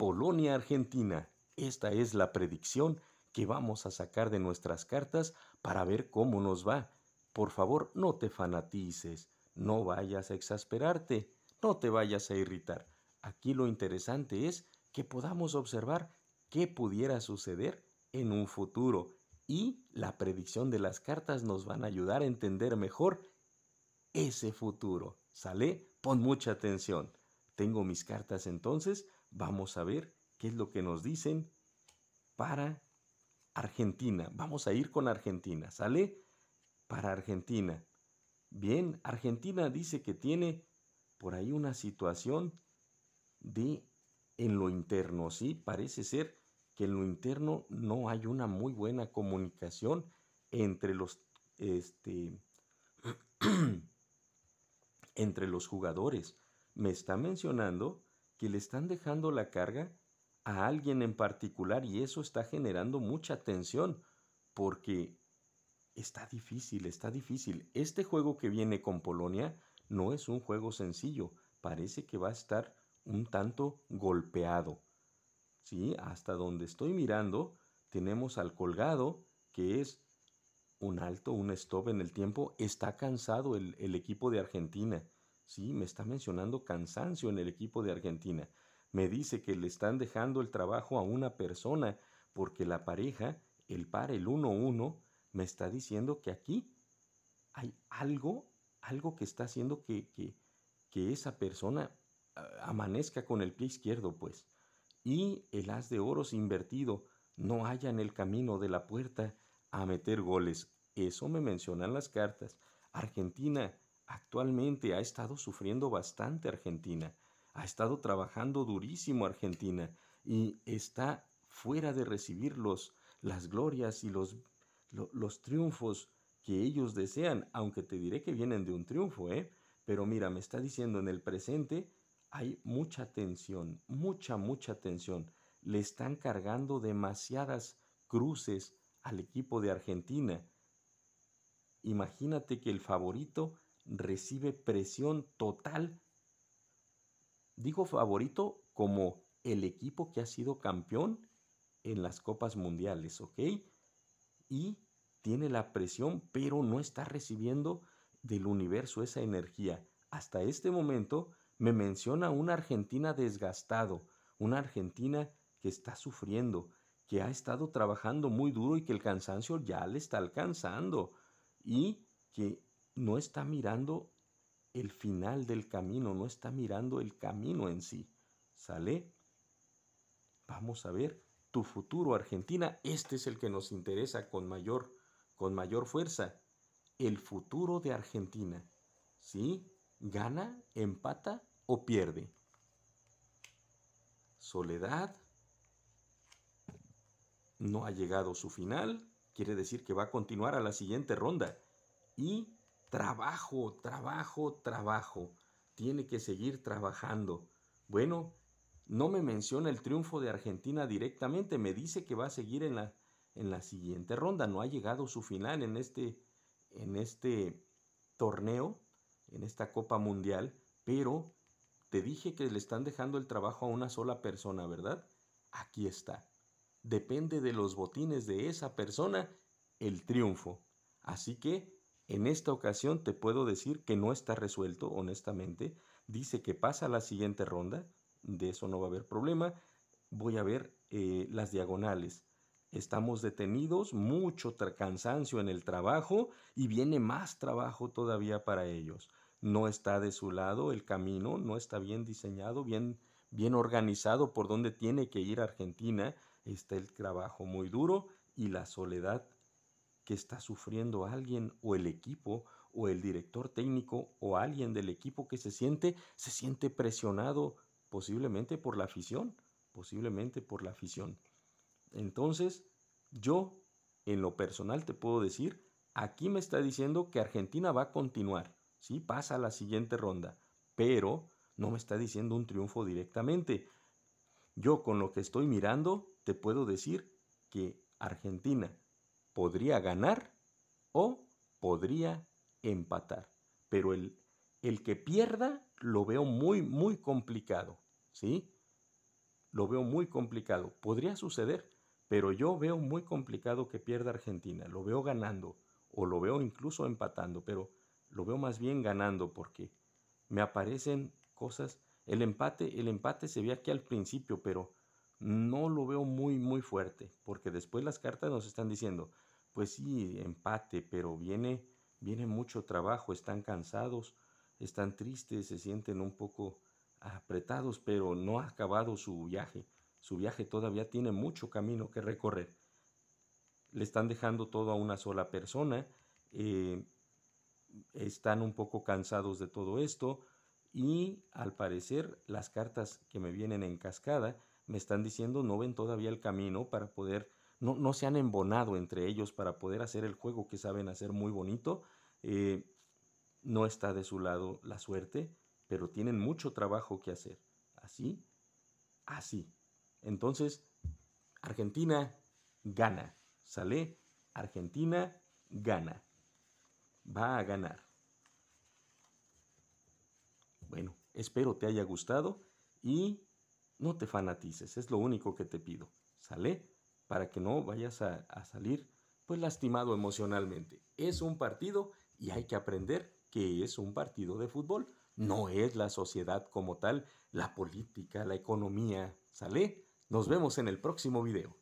Polonia-Argentina. Esta es la predicción que vamos a sacar de nuestras cartas para ver cómo nos va. Por favor, no te fanatices, no vayas a exasperarte, no te vayas a irritar. Aquí lo interesante es que podamos observar qué pudiera suceder en un futuro y la predicción de las cartas nos van a ayudar a entender mejor ese futuro. ¿Sale? Pon mucha atención. Tengo mis cartas entonces Vamos a ver qué es lo que nos dicen para Argentina. Vamos a ir con Argentina, ¿sale? Para Argentina. Bien, Argentina dice que tiene por ahí una situación de en lo interno, ¿sí? Parece ser que en lo interno no hay una muy buena comunicación entre los, este, entre los jugadores. Me está mencionando que le están dejando la carga a alguien en particular y eso está generando mucha tensión porque está difícil, está difícil. Este juego que viene con Polonia no es un juego sencillo, parece que va a estar un tanto golpeado. ¿Sí? Hasta donde estoy mirando, tenemos al colgado, que es un alto, un stop en el tiempo. Está cansado el, el equipo de Argentina. Sí, me está mencionando cansancio en el equipo de Argentina. Me dice que le están dejando el trabajo a una persona porque la pareja, el par, el 1-1, me está diciendo que aquí hay algo, algo que está haciendo que, que, que esa persona ah, amanezca con el pie izquierdo, pues. Y el haz de oros invertido no haya en el camino de la puerta a meter goles. Eso me mencionan las cartas. Argentina Actualmente ha estado sufriendo bastante Argentina, ha estado trabajando durísimo Argentina y está fuera de recibir las glorias y los, los triunfos que ellos desean, aunque te diré que vienen de un triunfo, ¿eh? Pero mira, me está diciendo en el presente hay mucha tensión, mucha, mucha tensión. Le están cargando demasiadas cruces al equipo de Argentina. Imagínate que el favorito recibe presión total. Digo favorito como el equipo que ha sido campeón en las copas mundiales, ¿ok? Y tiene la presión, pero no está recibiendo del universo esa energía. Hasta este momento me menciona una Argentina desgastado, una Argentina que está sufriendo, que ha estado trabajando muy duro y que el cansancio ya le está alcanzando y que no está mirando el final del camino, no está mirando el camino en sí. ¿Sale? Vamos a ver tu futuro, Argentina. Este es el que nos interesa con mayor, con mayor fuerza. El futuro de Argentina. ¿Sí? ¿Gana, empata o pierde? Soledad no ha llegado a su final. Quiere decir que va a continuar a la siguiente ronda. Y Trabajo, trabajo, trabajo. Tiene que seguir trabajando. Bueno, no me menciona el triunfo de Argentina directamente, me dice que va a seguir en la, en la siguiente ronda. No ha llegado su final en este, en este torneo, en esta Copa Mundial, pero te dije que le están dejando el trabajo a una sola persona, ¿verdad? Aquí está. Depende de los botines de esa persona el triunfo. Así que en esta ocasión te puedo decir que no está resuelto, honestamente. Dice que pasa la siguiente ronda, de eso no va a haber problema. Voy a ver eh, las diagonales. Estamos detenidos, mucho cansancio en el trabajo y viene más trabajo todavía para ellos. No está de su lado el camino, no está bien diseñado, bien, bien organizado por donde tiene que ir Argentina. Está el trabajo muy duro y la soledad que está sufriendo alguien o el equipo o el director técnico o alguien del equipo que se siente, se siente presionado posiblemente por la afición, posiblemente por la afición. Entonces, yo en lo personal te puedo decir, aquí me está diciendo que Argentina va a continuar, si Pasa la siguiente ronda, pero no me está diciendo un triunfo directamente. Yo con lo que estoy mirando, te puedo decir que Argentina podría ganar o podría empatar. Pero el, el que pierda lo veo muy, muy complicado, ¿sí? Lo veo muy complicado. Podría suceder, pero yo veo muy complicado que pierda Argentina. Lo veo ganando o lo veo incluso empatando, pero lo veo más bien ganando porque me aparecen cosas. El empate, el empate se ve aquí al principio, pero no lo veo muy, muy fuerte, porque después las cartas nos están diciendo, pues sí, empate, pero viene, viene mucho trabajo, están cansados, están tristes, se sienten un poco apretados, pero no ha acabado su viaje. Su viaje todavía tiene mucho camino que recorrer. Le están dejando todo a una sola persona, eh, están un poco cansados de todo esto y al parecer las cartas que me vienen en cascada me están diciendo no ven todavía el camino para poder, no, se han embonado entre ellos para poder hacer el juego que saben hacer muy bonito. Eh, no está de su lado la suerte, pero tienen mucho trabajo que hacer. Así, así. Entonces, Argentina gana. Sale, Argentina gana. Va a ganar. Bueno, espero te haya gustado y no te fanatices, es lo único que te pido. ¿Sale? Para que no vayas a, salir pues lastimado emocionalmente. Es un partido y hay que aprender que es un partido de fútbol. No es la sociedad como tal, la política, la economía. ¿Sale? Nos vemos en el próximo video.